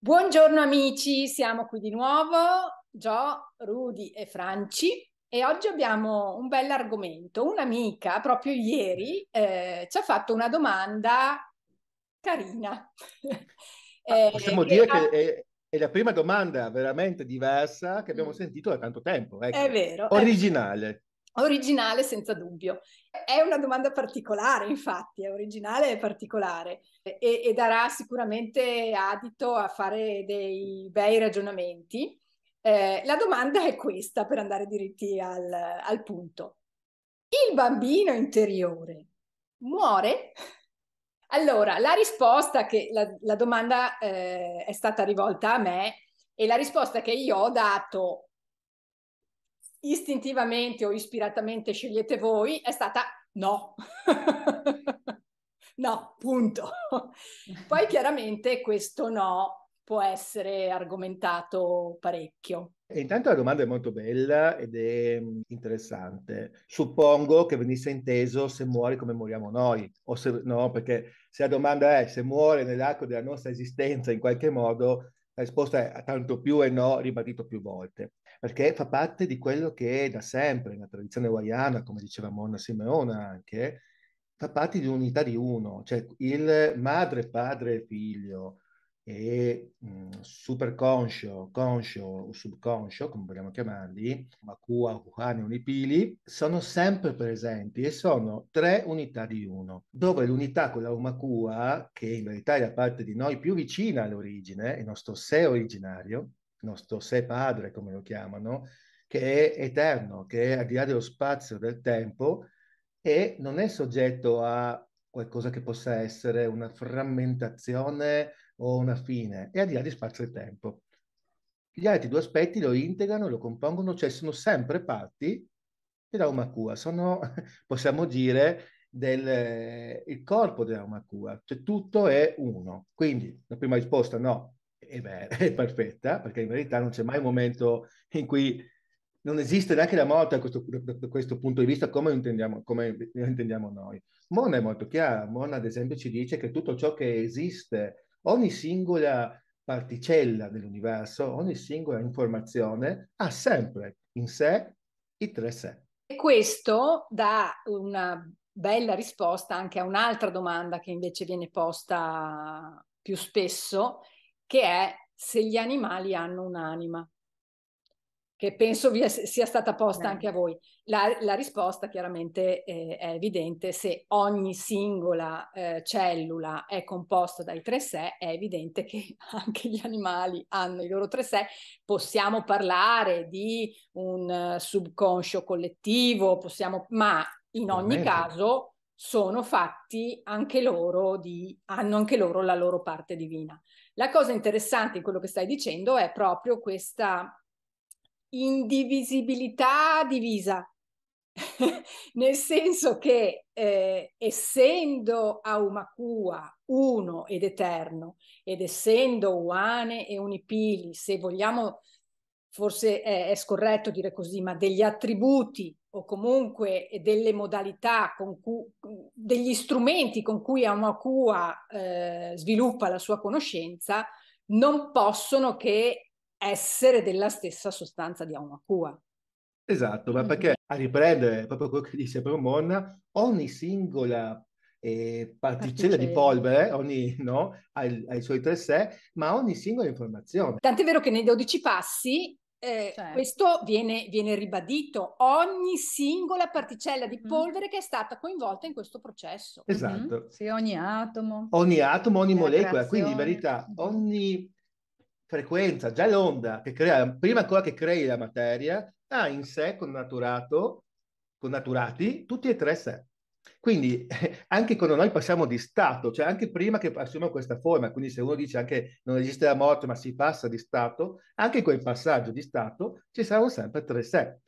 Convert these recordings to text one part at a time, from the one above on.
Buongiorno amici, siamo qui di nuovo, Gio, Rudi e Franci e oggi abbiamo un bel argomento. Un'amica proprio ieri eh, ci ha fatto una domanda carina. Ah, eh, possiamo dire che, che eh, è, è, la prima domanda veramente diversa che abbiamo mm. sentito da tanto tempo. Ecco. È vero. Originale. Originale senza dubbio. È una domanda particolare, infatti, è originale e particolare e, e darà sicuramente adito a fare dei bei ragionamenti. Eh, la domanda è questa, per andare diritti al, al punto. Il bambino interiore muore? Allora, la risposta che la, la domanda eh, è stata rivolta a me e la risposta che io ho dato istintivamente o ispiratamente scegliete voi, è stata no. no, punto. Poi chiaramente questo no può essere argomentato parecchio. E intanto la domanda è molto bella ed è mm, interessante. Suppongo che venisse inteso se muori come moriamo noi, o se no, perché se la domanda è se muore nell'arco della nostra esistenza in qualche modo, la risposta è tanto più e no, ribadito più volte, perché fa parte di quello che è da sempre la tradizione hawaiana, come diceva Monna Simeona anche, fa parte di un'unità di uno, cioè il madre, padre e figlio, e mh, mm, superconscio, conscio o subconscio, come vogliamo chiamarli, Makua, Wuhan e Unipili, sono sempre presenti e sono tre unità di uno, dove l'unità con la Umakua, che in verità è la parte di noi più vicina all'origine, il nostro sé originario, il nostro sé padre, come lo chiamano, che è eterno, che è al di là dello spazio, del tempo, e non è soggetto a qualcosa che possa essere una frammentazione o una fine, e al di là di spazio e tempo. Gli altri due aspetti lo integrano, lo compongono, cioè sono sempre parti dell'aumakua, sono, possiamo dire, del eh, il corpo dell'aumakua, cioè tutto è uno. Quindi la prima risposta no, è, vera, è perfetta, perché in verità non c'è mai un momento in cui non esiste neanche la morte da questo, da questo punto di vista come lo, intendiamo, come intendiamo noi. Mona è molto chiara, Mona ad esempio ci dice che tutto ciò che esiste ogni singola particella dell'universo, ogni singola informazione ha sempre in sé i tre sé. E questo dà una bella risposta anche a un'altra domanda che invece viene posta più spesso, che è se gli animali hanno un'anima che penso vi sia stata posta Beh. anche a voi. La, la risposta chiaramente eh, è evidente, se ogni singola eh, cellula è composta dai tre sé, è evidente che anche gli animali hanno i loro tre sé. Possiamo parlare di un uh, subconscio collettivo, possiamo, ma in ogni Beh. caso sono fatti anche loro di, hanno anche loro la loro parte divina. La cosa interessante in quello che stai dicendo è proprio questa indivisibilità divisa, nel senso che eh, essendo Aumakua uno ed eterno ed essendo Uane e Unipili, se vogliamo, forse è, è scorretto dire così, ma degli attributi o comunque delle modalità con cui, degli strumenti con cui Aumakua eh, sviluppa la sua conoscenza, non possono che essere della stessa sostanza di Aumakua. Esatto, ma mm-hmm. perché a riprendere proprio quello che dice Promonna, ogni singola eh, particella, di polvere, ogni, no, ha, il, ha, i suoi tre sé, ma ogni singola informazione. Tant'è vero che nei 12 passi eh, cioè. questo viene, viene, ribadito, ogni singola particella di mm-hmm. polvere mm. che è stata coinvolta in questo processo. Esatto. Mm-hmm. Sì, ogni atomo. Ogni atomo, ogni molecola, quindi in verità mm-hmm. ogni frequenza, già l'onda, che crea, prima ancora che crei la materia, ha in sé connaturato, connaturati tutti e tre sé. Quindi anche quando noi passiamo di stato, cioè anche prima che assumiamo questa forma, quindi se uno dice anche non esiste la morte ma si passa di stato, anche in quel passaggio di stato ci saranno sempre tre sé.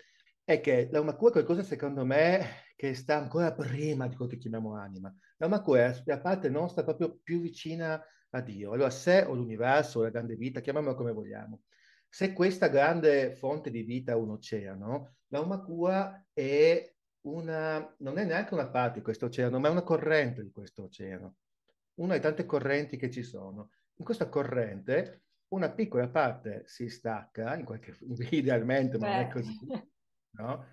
È che l'anima cura è qualcosa secondo me che sta ancora prima di quello che chiamiamo anima. L'anima cura è la parte nostra proprio più vicina a Dio. Allora, se o l'universo o la grande vita, chiamiamola come vogliamo, se questa grande fonte di vita è un oceano, la Umakua è una, non è neanche una parte di questo oceano, ma è una corrente di questo oceano. Una delle tante correnti che ci sono. In questa corrente una piccola parte si stacca, in qualche, idealmente, ma Beh. non è così, no?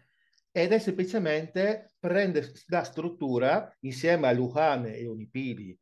ed è semplicemente prende la struttura insieme a Luhane e Unipili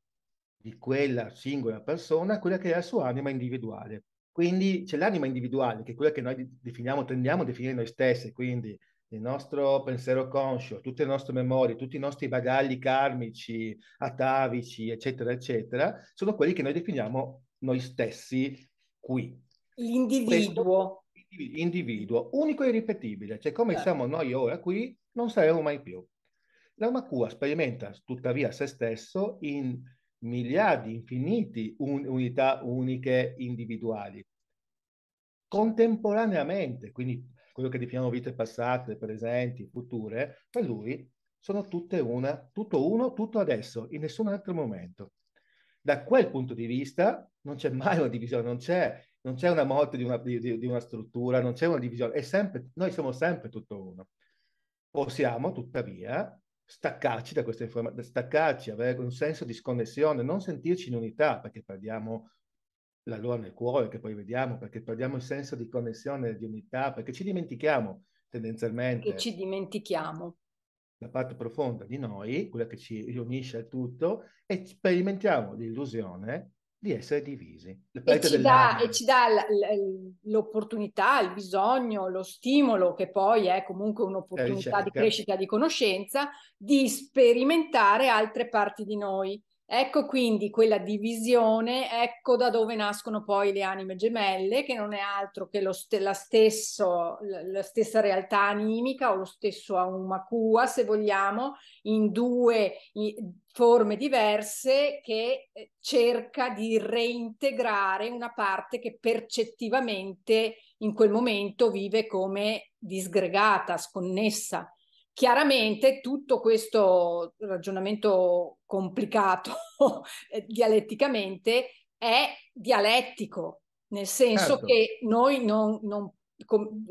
di quella singola persona, quella che è la sua anima individuale. Quindi c'è l'anima individuale, che è quella che noi definiamo, tendiamo a definire noi stessi, quindi il nostro pensiero conscio, tutte le nostre memorie, tutti i nostri bagagli karmici, atavici, eccetera, eccetera, sono quelli che noi definiamo noi stessi qui. L'individuo. Questo, individuo, unico e irripetibile, cioè come eh. siamo noi ora qui, non saremo mai più. L'Arma Q sperimenta tuttavia se stesso in miliardi, infiniti un, unità uniche individuali. Contemporaneamente, quindi quello che definiamo vite passate, presenti, future, per lui sono tutte una, tutto uno, tutto adesso, in nessun altro momento. Da quel punto di vista non c'è mai una divisione, non c'è, non c'è una morte di una, di, di una, struttura, non c'è una divisione, sempre, noi siamo sempre tutto uno. Possiamo tuttavia staccarci da questa informazione, staccarci, avere un senso di sconnessione, non sentirci in unità perché perdiamo la loro nel cuore che poi vediamo, perché perdiamo il senso di connessione, di unità, perché ci dimentichiamo tendenzialmente. E ci dimentichiamo. La parte profonda di noi, quella che ci riunisce al tutto, e sperimentiamo l'illusione di essere divisi. E ci, dà, e ci, dà, l'opportunità, il bisogno, lo stimolo, che poi è comunque un'opportunità di crescita di conoscenza, di sperimentare altre parti di noi. Ecco quindi quella divisione, ecco da dove nascono poi le anime gemelle, che non è altro che st- la, stesso, la, stessa realtà animica o lo stesso aumakua, se vogliamo, in due in forme diverse che eh, cerca di reintegrare una parte che percettivamente in quel momento vive come disgregata, sconnessa. Chiaramente tutto questo ragionamento complicato eh, dialetticamente è dialettico, nel senso certo. che noi non, non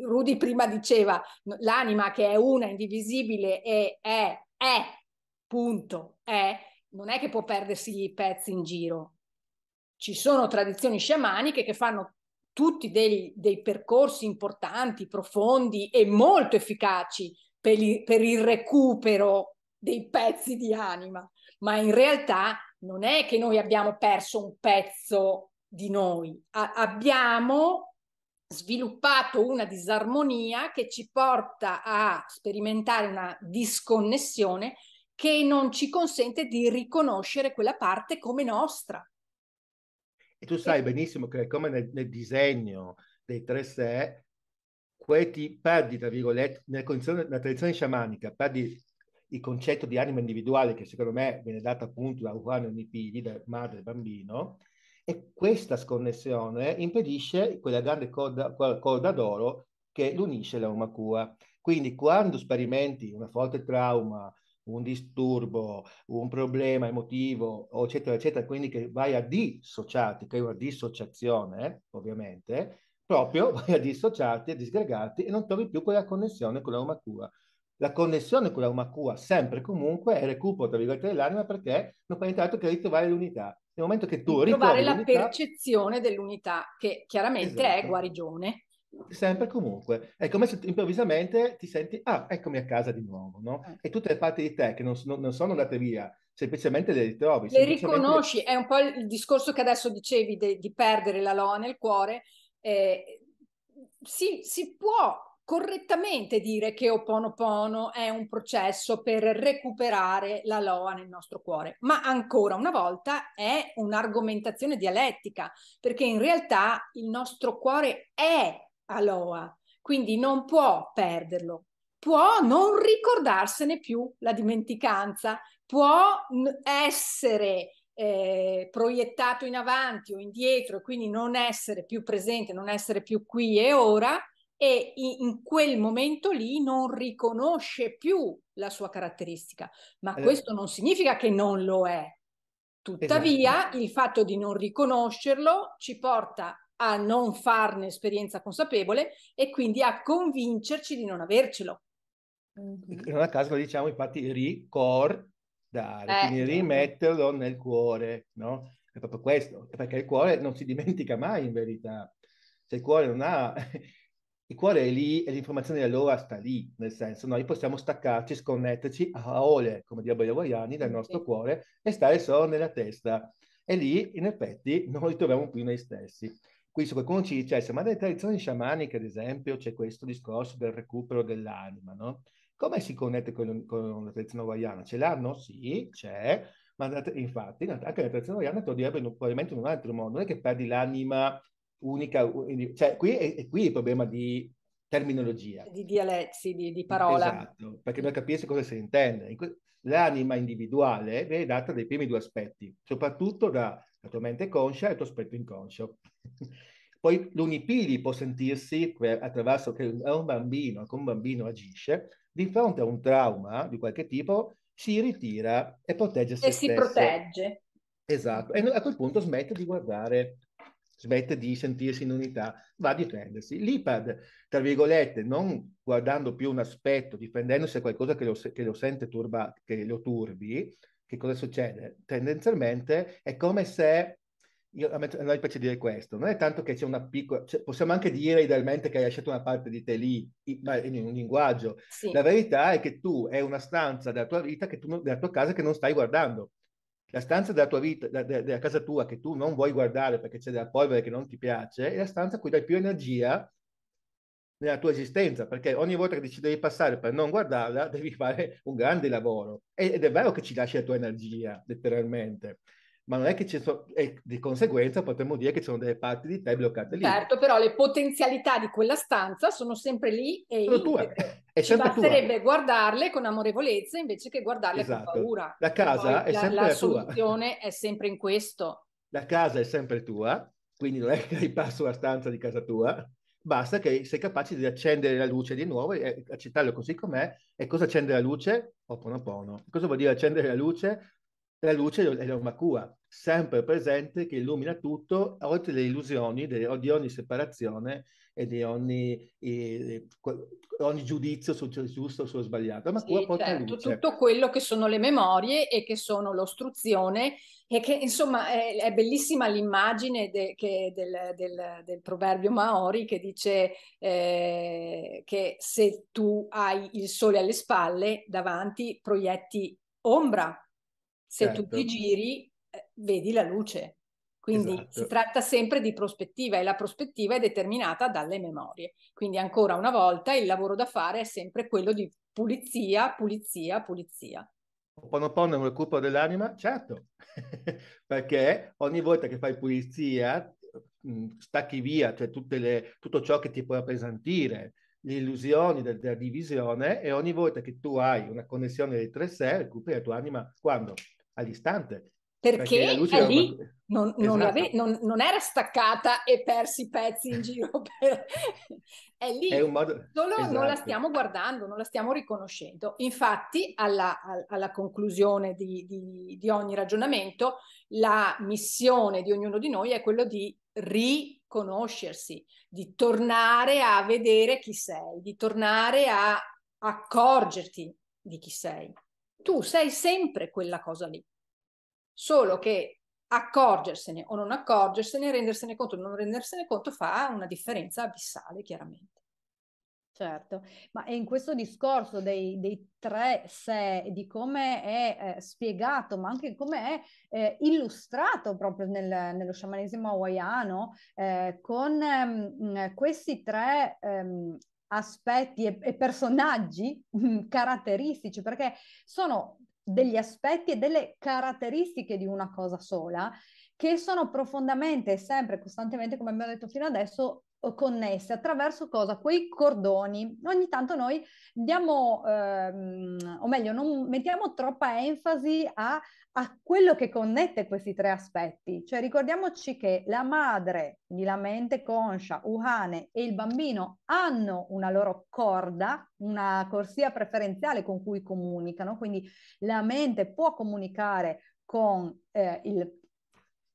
Rudi prima diceva, l'anima che è una, indivisibile e è, è, punto, è, non è che può perdersi i pezzi in giro. Ci sono tradizioni sciamaniche che fanno tutti dei, dei percorsi importanti, profondi e molto efficaci per il, per il recupero dei pezzi di anima, ma in realtà non è che noi abbiamo perso un pezzo di noi, a- abbiamo sviluppato una disarmonia che ci porta a sperimentare una disconnessione che non ci consente di riconoscere quella parte come nostra. E tu sai benissimo che come nel, nel disegno dei tre sé, Queti perdi, tra virgolette, nella, nella tradizione sciamanica, perdi il concetto di anima individuale che secondo me viene dato appunto da Urano Nipidi, da madre e bambino, e questa sconnessione impedisce quella grande corda, corda d'oro che l'unisce la Umacua. Quindi quando sperimenti una forte trauma, un disturbo, un problema emotivo, eccetera, eccetera, quindi che vai a dissociarti, che è una dissociazione, ovviamente, proprio vai a dissociarti, a disgregarti e non trovi più quella connessione con l'armatura. La connessione con l'armatura, sempre e comunque, è recupero, tra virgolette, dell'anima perché non fai altro che ritrovare l'unità. Nel momento che tu ritrovi Trovare la percezione dell'unità, che chiaramente esatto. è guarigione. Sempre e comunque. È come se improvvisamente ti senti, ah, eccomi a casa di nuovo, no? Eh. E tutte le parti di te che non, non, non sono andate via, semplicemente le ritrovi. Le semplicemente riconosci, è un po' il discorso che adesso dicevi de, di perdere la loa nel cuore, eh, si, si può correttamente dire che Ho Oponopono è un processo per recuperare la loa nel nostro cuore, ma ancora una volta è un'argomentazione dialettica, perché in realtà il nostro cuore è aloa, quindi non può perderlo, può non ricordarsene più la dimenticanza, può essere eh, proiettato in avanti o indietro, e quindi non essere più presente, non essere più qui e ora, e in quel momento lì non riconosce più la sua caratteristica. Ma allora, eh. questo non significa che non lo è. Tuttavia, esatto. il fatto di non riconoscerlo ci porta a non farne esperienza consapevole e quindi a convincerci di non avercelo. Non a caso diciamo infatti ricor dare, eh. quindi rimetterlo nel cuore, no? È proprio questo, perché il cuore non si dimentica mai in verità. Se il cuore non ha... Il cuore è lì e l'informazione allora sta lì, nel senso noi possiamo staccarci, sconnetterci a ole, come direbbero gli hawaiani, dal nostro sì. cuore e stare solo nella testa. E lì, in effetti, noi troviamo più noi stessi. Qui se qualcuno ci dicesse, ma nelle tradizioni sciamaniche, ad esempio, c'è questo discorso del recupero dell'anima, no? Come si connette con, con la tradizione hawaiana? Ce l'hanno? Sì, c'è, ma infatti anche la tradizione hawaiana te lo direbbero probabilmente in un altro modo, non è che perdi l'anima unica, cioè qui è, qui il problema di terminologia. Di dialetti, di, di parola. Esatto, perché bisogna capire cosa si intende. L'anima individuale viene data dai primi due aspetti, soprattutto dalla tua mente conscia e dal tuo aspetto inconscio. Poi l'unipili può sentirsi attraverso che un bambino, che un bambino agisce, di fronte a un trauma di qualche tipo si ritira e protegge se e stesso. E si protegge. Esatto, e a quel punto smette di guardare, smette di sentirsi in unità, va a difendersi. L'IPAD, tra virgolette, non guardando più un aspetto, difendendosi da qualcosa che lo, che lo sente turba, che lo turbi, che cosa succede? Tendenzialmente è come se io, a, me, a noi piace dire questo, non è tanto che c'è una piccola, cioè, possiamo anche dire idealmente che hai lasciato una parte di te lì, ma in, in un linguaggio. Sì. La verità è che tu è una stanza della tua vita, che tu, della tua casa che non stai guardando. La stanza della tua vita, da, da, della casa tua che tu non vuoi guardare perché c'è della polvere che non ti piace, è la stanza a cui dai più energia nella tua esistenza, perché ogni volta che decidi di passare per non guardarla devi fare un grande lavoro. Ed è vero che ci lasci la tua energia, letteralmente ma non è che ci sono, e di conseguenza potremmo dire che ci sono delle parti di te bloccate lì. Certo, però le potenzialità di quella stanza sono sempre lì e sono tue. È ci basterebbe tua. guardarle con amorevolezza invece che guardarle esatto. con paura. La casa è la, sempre la, la soluzione è sempre in questo. La casa è sempre tua, quindi non è che hai passo la stanza di casa tua, basta che sei capace di accendere la luce di nuovo e accettarlo così com'è. E cosa accende la luce? Oponopono. Cosa vuol dire accendere la luce? la luce è l'ormacua, sempre presente, che illumina tutto, oltre alle illusioni di ogni separazione e di ogni, eh, ogni giudizio sul giusto o sul sbagliato. Ma sì, porta certo, luce. tutto quello che sono le memorie e che sono l'ostruzione e che insomma è, è bellissima l'immagine de, che, del, del, del, proverbio Maori che dice eh, che se tu hai il sole alle spalle davanti proietti ombra se certo. tu ti giri eh, vedi la luce. Quindi esatto. si tratta sempre di prospettiva e la prospettiva è determinata dalle memorie. Quindi ancora una volta il lavoro da fare è sempre quello di pulizia, pulizia, pulizia. Ponopono è un recupero dell'anima? Certo, perché ogni volta che fai pulizia mm, stacchi via cioè le, tutto ciò che ti può appesantire, le illusioni della, della divisione e ogni volta che tu hai una connessione dei tre sé recuperi la tua anima quando? all'istante. Perché, perché è lì, era... non, non, esatto. ave... non, non, era staccata e persi pezzi in giro, per... è lì, è modo... solo esatto. non la esatto. stiamo guardando, non la stiamo riconoscendo. Infatti alla, alla conclusione di, di, di ogni ragionamento la missione di ognuno di noi è quello di riconoscersi, di tornare a vedere chi sei, di tornare a accorgerti di chi sei tu sei sempre quella cosa lì, solo che accorgersene o non accorgersene, rendersene conto o non rendersene conto fa una differenza abissale, chiaramente. Certo, ma in questo discorso dei, dei tre sé, di come è eh, spiegato, ma anche come è eh, illustrato proprio nel, nello sciamanesimo hawaiano, eh, con ehm, questi tre ehm, aspetti e, e personaggi mm, caratteristici, perché sono degli aspetti e delle caratteristiche di una cosa sola che sono profondamente, sempre, costantemente, come abbiamo detto fino adesso, connesse attraverso cosa? Quei cordoni. Ogni tanto noi diamo, ehm, o meglio, non mettiamo troppa enfasi a, a, quello che connette questi tre aspetti. Cioè ricordiamoci che la madre, quindi la mente conscia, Uhane e il bambino hanno una loro corda, una corsia preferenziale con cui comunicano, quindi la mente può comunicare con eh, il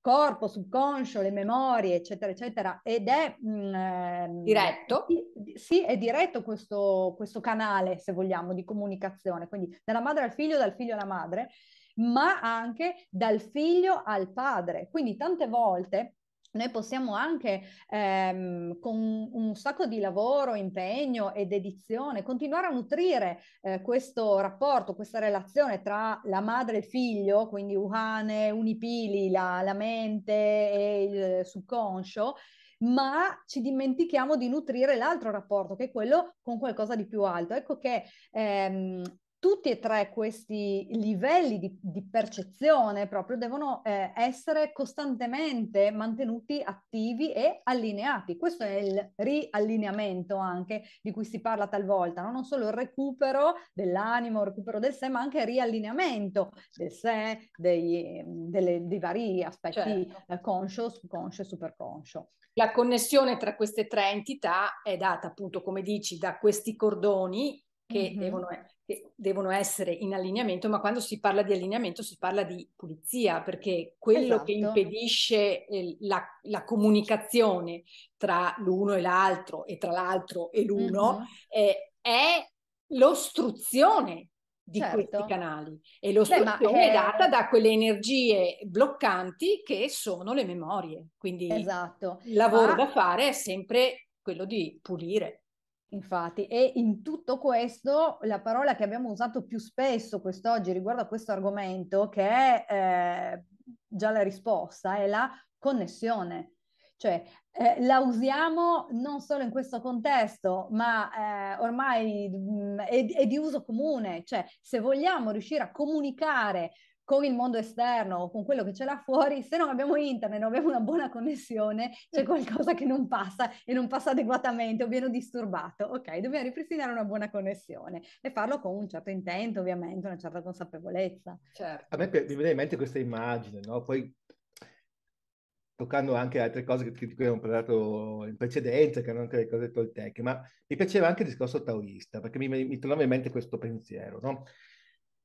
corpo, subconscio, le memorie, eccetera, eccetera. Ed è mh, mm, ehm, diretto. Sì, è diretto questo, questo, canale, se vogliamo, di comunicazione. Quindi dalla madre al figlio, dal figlio alla madre, ma anche dal figlio al padre. Quindi tante volte noi possiamo anche ehm, con un sacco di lavoro, impegno e dedizione continuare a nutrire eh, questo rapporto, questa relazione tra la madre e il figlio, quindi Uhane, Unipili, la, la mente e il subconscio, ma ci dimentichiamo di nutrire l'altro rapporto, che è quello con qualcosa di più alto. Ecco che ehm, tutti e tre questi livelli di, di percezione proprio devono eh, essere costantemente mantenuti attivi e allineati. Questo è il riallineamento anche di cui si parla talvolta, no? non solo il recupero dell'animo, il recupero del sé, ma anche il riallineamento del sé, dei, delle, dei vari aspetti certo. eh, conscio, subconscio e superconscio. La connessione tra queste tre entità è data appunto, come dici, da questi cordoni che mm-hmm. devono che devono essere in allineamento, ma quando si parla di allineamento si parla di pulizia, perché quello esatto. che impedisce eh, la, la, comunicazione tra l'uno e l'altro e tra l'altro e l'uno mm-hmm. eh, è l'ostruzione di certo. questi canali e l'ostruzione Beh, è... Eh, data da quelle energie bloccanti che sono le memorie, quindi esatto. il lavoro ma... da fare è sempre quello di pulire. Infatti, e in tutto questo la parola che abbiamo usato più spesso quest'oggi riguardo a questo argomento, che è eh, già la risposta, è la connessione. Cioè, eh, la usiamo non solo in questo contesto, ma eh, ormai mh, mm, è, è, di uso comune. Cioè, se vogliamo riuscire a comunicare con il mondo esterno o con quello che c'è là fuori, se non abbiamo internet, non abbiamo una buona connessione, c'è qualcosa che non passa e non passa adeguatamente o viene disturbato. Ok, dobbiamo ripristinare una buona connessione e farlo con un certo intento, ovviamente, una certa consapevolezza. Certo. A me mi viene in mente questa immagine, no? Poi toccando anche altre cose che, di cui abbiamo parlato in precedenza, che erano anche le cose tolteche, ma mi piaceva anche il discorso taoista, perché mi, mi tornava in mente questo pensiero, no?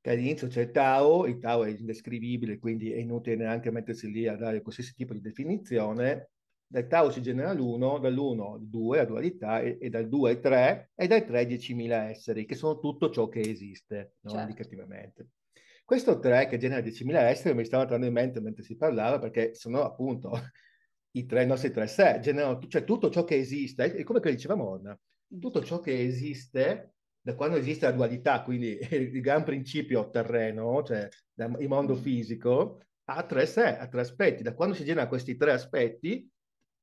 che all'inizio c'è il Tao, il Tao è indescrivibile, quindi è inutile neanche mettersi lì a dare qualsiasi tipo di definizione. Dal Tao si genera l'1, dall'1 il 2, la dualità, e, e dal 2 il 3, e dai 3 10.000 esseri, che sono tutto ciò che esiste, no? Certo. indicativamente. Questo 3 che genera 10.000 esseri mi stava entrando in mente mentre si parlava perché sono appunto i tre nostri tre sé, generano cioè, tutto ciò che esiste, è come che diceva Morna, tutto ciò che esiste da quando esiste la dualità, quindi il gran principio terreno, cioè il mondo mm. fisico, ha tre sé, ha tre aspetti. Da quando si genera questi tre aspetti,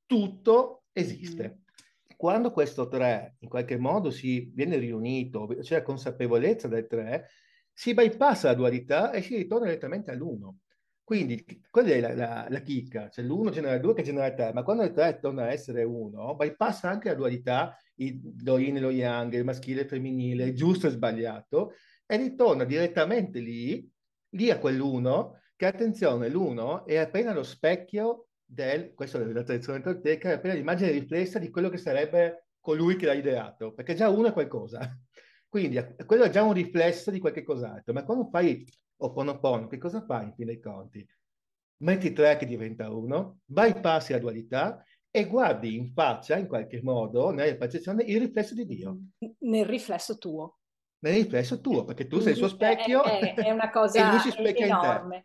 tutto esiste. Mm-hmm. Quando questo tre in qualche modo si viene riunito, c'è cioè la consapevolezza del tre, si bypassa la dualità e si ritorna direttamente all'uno. Quindi quella è la, la, la chicca, cioè l'uno genera il due che genera il tre, ma quando il tre torna a essere uno, bypassa anche la dualità i, lo yin e lo yang, il maschile e il femminile, giusto e sbagliato, e ritorna direttamente lì, lì a quell'uno, che attenzione, l'uno è appena lo specchio del, questa è la tradizione tolteca, è appena l'immagine riflessa di quello che sarebbe colui che l'ha ideato, perché già uno è qualcosa. Quindi quello è già un riflesso di qualche cos'altro, ma quando fai Oponopono, che cosa fai in fin dei conti? Metti tre che diventa uno, bypassi la dualità e guardi in faccia, in qualche modo, nella percezione, il riflesso di Dio. Nel riflesso tuo. Nel riflesso tuo, perché tu sei il suo mm-hmm. specchio è, è, è una cosa e lui si enorme. in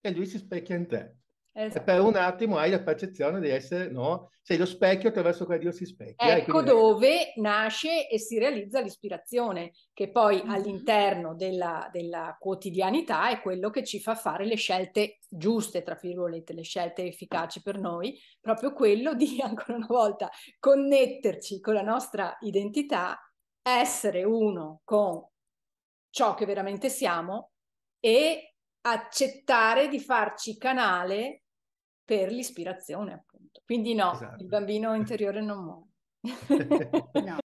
te. E lui si specchia in te. Esatto. E per un attimo hai la percezione di essere, no? Sei lo specchio attraverso cui Dio si specchia. Ecco quindi... dove nasce e si realizza l'ispirazione, che poi mm-hmm. all'interno della, della, quotidianità è quello che ci fa fare le scelte giuste, tra virgolette, le scelte efficaci per noi, proprio quello di, ancora una volta, connetterci con la nostra identità, essere uno con ciò che veramente siamo e accettare di farci canale per l'ispirazione, appunto. Quindi no, esatto. il bambino interiore non muore. no.